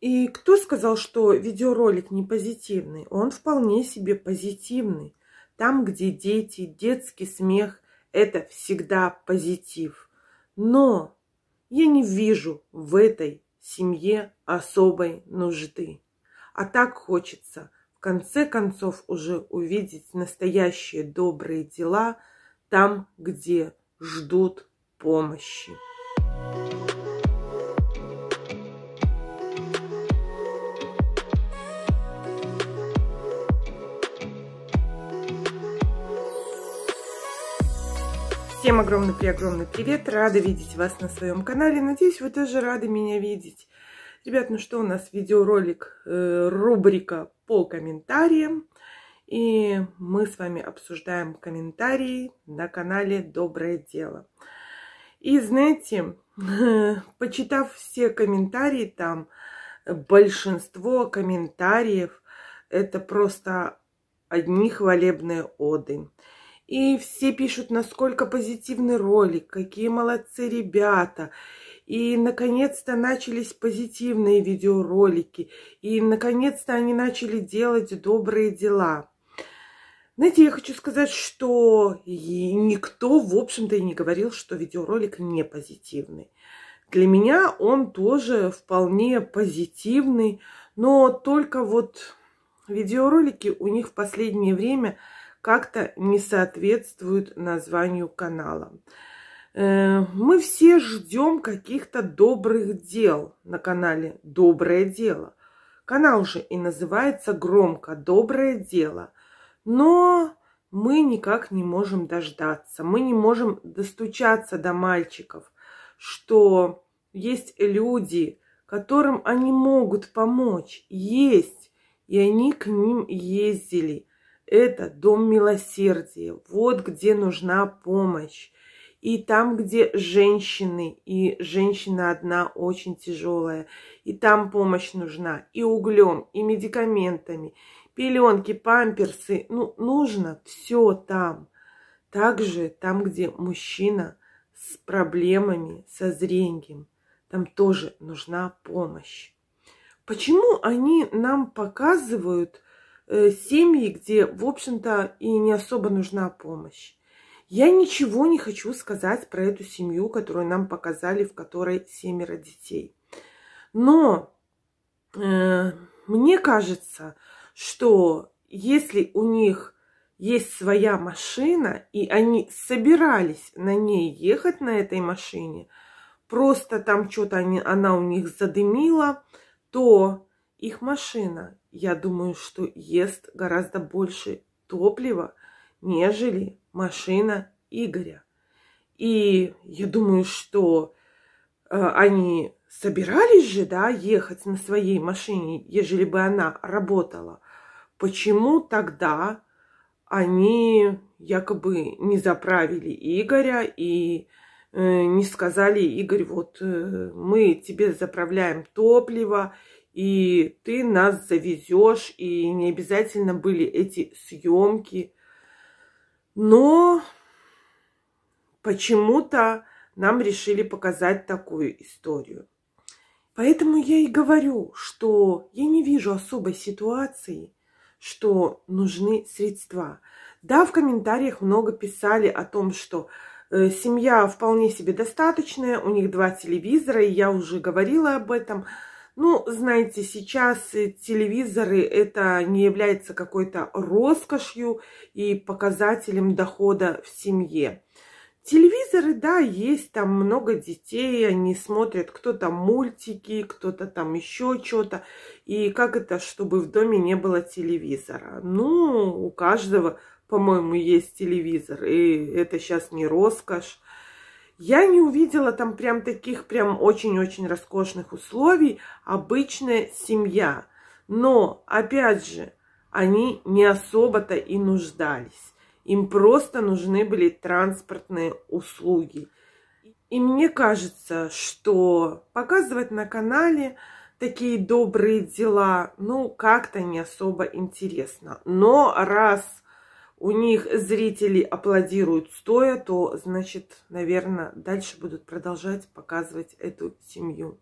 И кто сказал, что видеоролик не позитивный? Он вполне себе позитивный. Там, где дети, детский смех, это всегда позитив. Но я не вижу в этой семье особой нужды. А так хочется в конце концов уже увидеть настоящие добрые дела там, где ждут помощи. thank you Всем огромный-преогромный привет! Рада видеть вас на своем канале. Надеюсь, вы тоже рады меня видеть. Ребят, ну что у нас видеоролик, э, рубрика по комментариям. И мы с вами обсуждаем комментарии на канале Доброе Дело. И знаете, э, почитав все комментарии там, большинство комментариев это просто одни хвалебные оды. И все пишут, насколько позитивный ролик, какие молодцы ребята. И, наконец-то, начались позитивные видеоролики. И, наконец-то, они начали делать добрые дела. Знаете, я хочу сказать, что никто, в общем-то, и не говорил, что видеоролик не позитивный. Для меня он тоже вполне позитивный, но только вот видеоролики у них в последнее время – как-то не соответствует названию канала. Э, мы все ждем каких-то добрых дел на канале «Доброе дело». Канал же и называется громко «Доброе дело». Но мы никак не можем дождаться, мы не можем достучаться до мальчиков, что есть люди, которым они могут помочь, есть, и они к ним ездили, это дом милосердия. Вот где нужна помощь. И там, где женщины, и женщина одна очень тяжелая, и там помощь нужна, и углем, и медикаментами, пеленки, памперсы, ну, нужно все там. Также там, где мужчина с проблемами, со зрением, там тоже нужна помощь. Почему они нам показывают Э, семьи, где, в общем-то, и не особо нужна помощь. Я ничего не хочу сказать про эту семью, которую нам показали, в которой семеро детей. Но э, мне кажется, что если у них есть своя машина, и они собирались на ней ехать на этой машине, просто там что-то она у них задымила, то их машина, я думаю, что ест гораздо больше топлива, нежели машина Игоря. И я думаю, что э, они собирались же, да, ехать на своей машине, ежели бы она работала. Почему тогда они якобы не заправили Игоря и э, не сказали, Игорь, вот э, мы тебе заправляем топливо, и ты нас завезешь, и не обязательно были эти съемки. Но почему-то нам решили показать такую историю. Поэтому я и говорю, что я не вижу особой ситуации, что нужны средства. Да, в комментариях много писали о том, что э, семья вполне себе достаточная, у них два телевизора, и я уже говорила об этом – ну, знаете, сейчас э, телевизоры это не является какой-то роскошью и показателем дохода в семье. Телевизоры, да, есть, там много детей, они смотрят кто-то мультики, кто-то там еще что-то. И как это, чтобы в доме не было телевизора? Ну, у каждого, по-моему, есть телевизор. И это сейчас не роскошь, я не увидела там прям таких прям очень-очень роскошных условий. Обычная семья. Но, опять же, они не особо-то и нуждались. Им просто нужны были транспортные услуги. И мне кажется, что показывать на канале такие добрые дела, ну, как-то не особо интересно. Но раз у них зрители аплодируют стоя, то, значит, наверное, дальше будут продолжать показывать эту семью.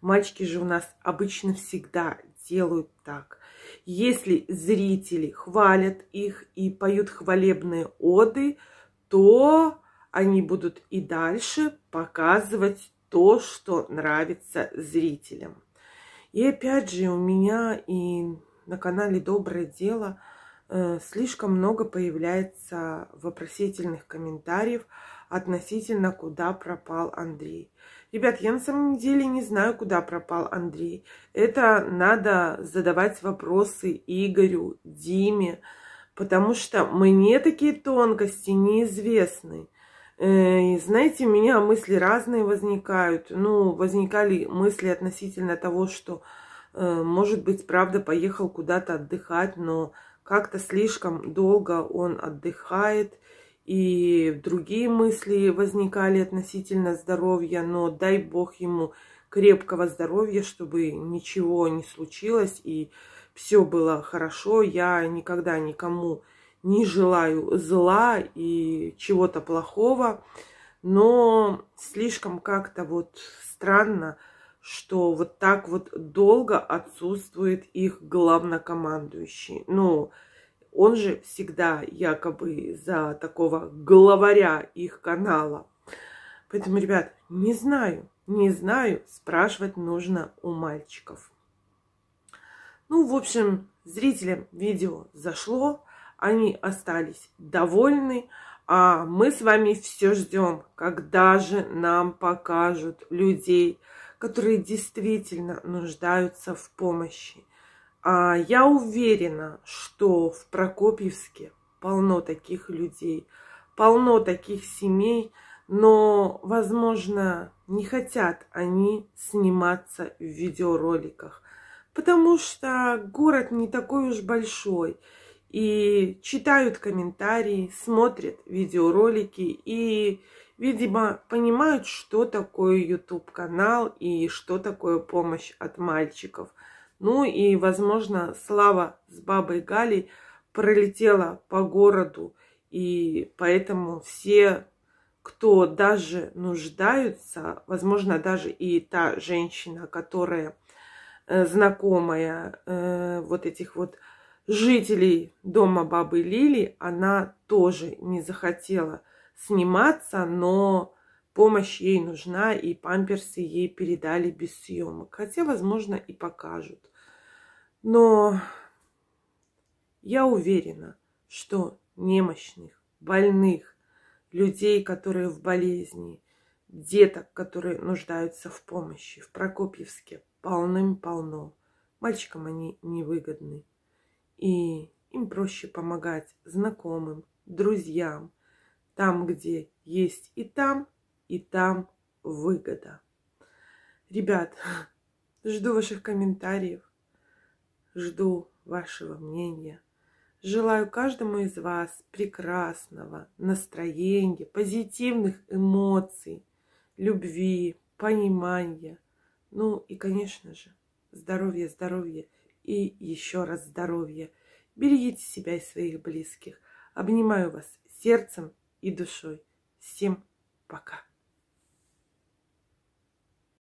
Мальчики же у нас обычно всегда делают так. Если зрители хвалят их и поют хвалебные оды, то они будут и дальше показывать то, что нравится зрителям. И опять же, у меня и на канале Доброе дело Э, слишком много появляется вопросительных комментариев относительно куда пропал Андрей. Ребят, я на самом деле не знаю, куда пропал Андрей. Это надо задавать вопросы Игорю, Диме, потому что мне такие тонкости неизвестны. Э, и, знаете, у меня мысли разные возникают. Ну, возникали мысли относительно того, что, э, может быть, правда поехал куда-то отдыхать, но как-то слишком долго он отдыхает, и другие мысли возникали относительно здоровья, но дай бог ему крепкого здоровья, чтобы ничего не случилось и все было хорошо. Я никогда никому не желаю зла и чего-то плохого, но слишком как-то вот странно что вот так вот долго отсутствует их главнокомандующий. Ну, он же всегда якобы за такого главаря их канала. Поэтому, ребят, не знаю, не знаю, спрашивать нужно у мальчиков. Ну, в общем, зрителям видео зашло, они остались довольны, а мы с вами все ждем, когда же нам покажут людей, которые действительно нуждаются в помощи. а Я уверена, что в Прокопьевске полно таких людей, полно таких семей, но, возможно, не хотят они сниматься в видеороликах, потому что город не такой уж большой, и читают комментарии, смотрят видеоролики и видимо, понимают, что такое YouTube-канал и что такое помощь от мальчиков. Ну и, возможно, слава с бабой Галей пролетела по городу, и поэтому все, кто даже нуждаются, возможно, даже и та женщина, которая э, знакомая э, вот этих вот жителей дома бабы Лили, она тоже не захотела – сниматься, но помощь ей нужна, и памперсы ей передали без съемок. Хотя, возможно, и покажут. Но я уверена, что немощных, больных, людей, которые в болезни, деток, которые нуждаются в помощи, в Прокопьевске полным-полно. Мальчикам они невыгодны. И им проще помогать знакомым, друзьям, там, где есть и там, и там выгода. Ребят, жду ваших комментариев, жду вашего мнения. Желаю каждому из вас прекрасного настроения, позитивных эмоций, любви, понимания. Ну и, конечно же, здоровья, здоровья и еще раз здоровья. Берегите себя и своих близких. Обнимаю вас сердцем и душой. Всем пока!